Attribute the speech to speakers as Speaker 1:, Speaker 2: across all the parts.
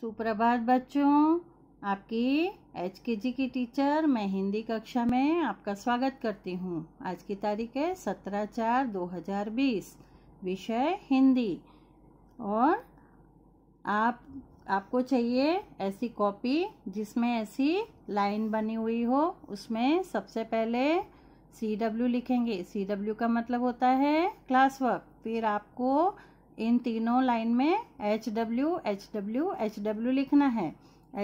Speaker 1: सुप्रभात बच्चों आपकी एच के जी की टीचर मैं हिंदी कक्षा में आपका स्वागत करती हूँ आज की तारीख है सत्रह चार दो हजार बीस विषय हिंदी और आप आपको चाहिए ऐसी कॉपी जिसमें ऐसी लाइन बनी हुई हो उसमें सबसे पहले सी डब्ल्यू लिखेंगे सी डब्ल्यू का मतलब होता है क्लास वर्क फिर आपको इन तीनों लाइन में H W H W H W लिखना है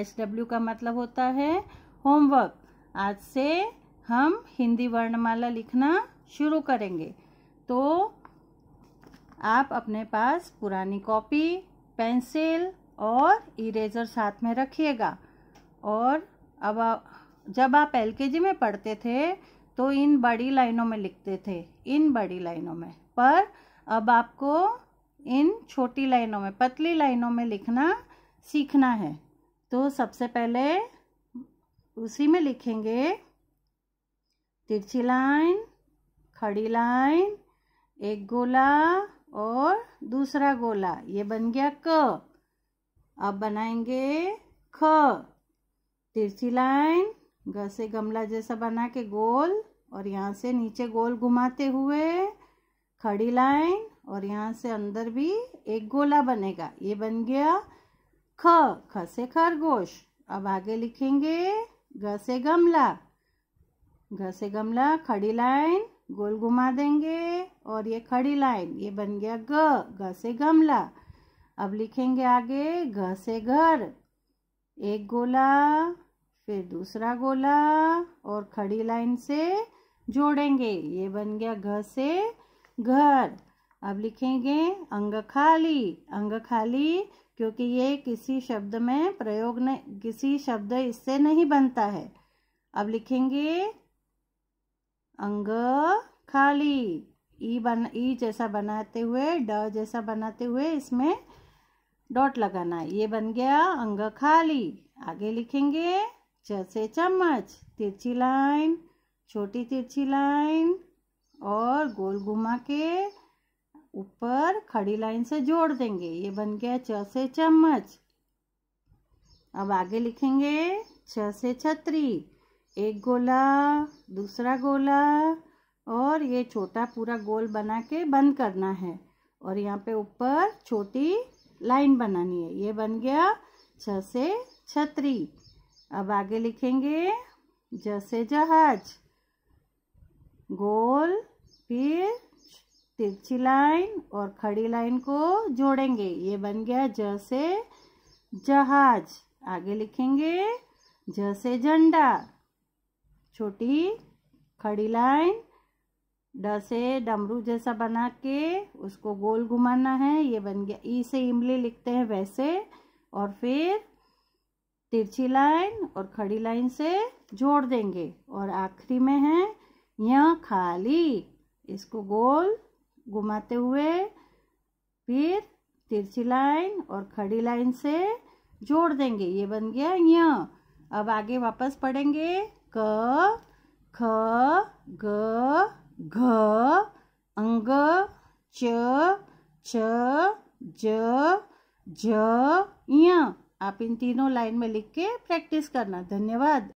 Speaker 1: एच डब्ल्यू का मतलब होता है होमवर्क आज से हम हिंदी वर्णमाला लिखना शुरू करेंगे तो आप अपने पास पुरानी कॉपी पेंसिल और इरेजर साथ में रखिएगा और अब जब आप एल में पढ़ते थे तो इन बड़ी लाइनों में लिखते थे इन बड़ी लाइनों में पर अब आपको इन छोटी लाइनों में पतली लाइनों में लिखना सीखना है तो सबसे पहले उसी में लिखेंगे तिरछी लाइन खड़ी लाइन एक गोला और दूसरा गोला ये बन गया क अब बनाएंगे ख तिरछी लाइन घसे से गमला जैसा बना के गोल और यहाँ से नीचे गोल घुमाते हुए खड़ी लाइन और यहाँ से अंदर भी एक गोला बनेगा ये बन गया ख ख से खरगोश अब आगे लिखेंगे घ से गमला घ से गमला खड़ी लाइन गोल घुमा देंगे और ये खड़ी लाइन ये बन गया ग घ से गमला अब लिखेंगे आगे घ से घर एक गोला फिर दूसरा गोला और खड़ी लाइन से जोड़ेंगे ये बन गया घ से घर अब लिखेंगे अंग खाली अंग खाली क्योंकि ये किसी शब्द में प्रयोग नहीं किसी शब्द इससे नहीं बनता है अब लिखेंगे अंग खाली ई बन ई जैसा बनाते हुए ड जैसा बनाते हुए इसमें डॉट लगाना ये बन गया अंग खाली आगे लिखेंगे जैसे चम्मच तिरछी लाइन छोटी तिरछी लाइन और गोल घुमा के ऊपर खड़ी लाइन से जोड़ देंगे ये बन गया छ से चम्मच अब आगे लिखेंगे छ से छतरी एक गोला दूसरा गोला और ये छोटा पूरा गोल बना के बंद करना है और यहाँ पे ऊपर छोटी लाइन बनानी है ये बन गया छ से छतरी अब आगे लिखेंगे जैसे जहाज गोल फिर तिरछी लाइन और खड़ी लाइन को जोड़ेंगे ये बन गया जैसे जहाज आगे लिखेंगे जैसे झंडा छोटी खड़ी लाइन ड से डमरू जैसा बना के उसको गोल घुमाना है ये बन गया ई से इमली लिखते हैं वैसे और फिर तिरछी लाइन और खड़ी लाइन से जोड़ देंगे और आखिरी में है यह खाली इसको गोल घुमाते हुए फिर तिरछी लाइन और खड़ी लाइन से जोड़ देंगे ये बन गया य अब आगे वापस पढ़ेंगे क ख ग घ अंग च छ ज ज य आप इन तीनों लाइन में लिख के प्रैक्टिस करना धन्यवाद